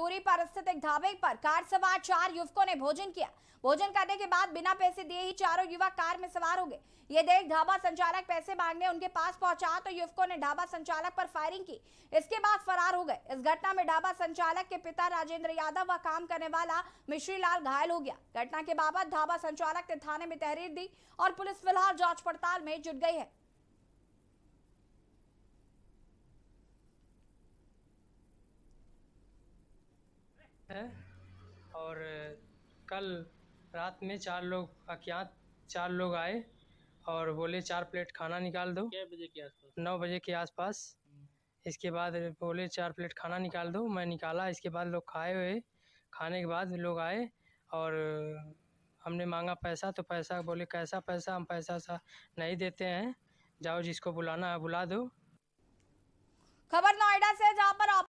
तूरी पर एक ढाबे पर कार सवार चार युवकों ने भोजन किया भोजन करने के बाद बिना पैसे दिए ही चारों युवक कार में सवार हो गए ये देख ढाबा संचालक पैसे मांगने उनके पास पहुंचा तो युवकों ने ढाबा संचालक पर फायरिंग की इसके बाद फरार हो गए इस घटना में ढाबा संचालक के पिता राजेंद्र यादव व काम करने वाला मिश्री लाल घायल हो गया घटना के बाबत ढाबा संचालक ने थाने में तहरीर दी और पुलिस फिलहाल जांच पड़ताल में जुट गई है है और कल रात में चार लोग अज्ञात चार लोग आए और बोले चार प्लेट खाना निकाल दो बजे के आसपास नौ बजे के आसपास हम्म। इसके बाद बोले चार प्लेट खाना निकाल दो मैं निकाला इसके बाद लोग खाए हुए खाने के बाद लोग आए और हमने मांगा पैसा तो पैसा बोले कैसा पैसा हम पैसा सा नहीं देते हैं जाओ जिसको बुलाना है बुला दो खबर नोएडा से जहाँ पर आप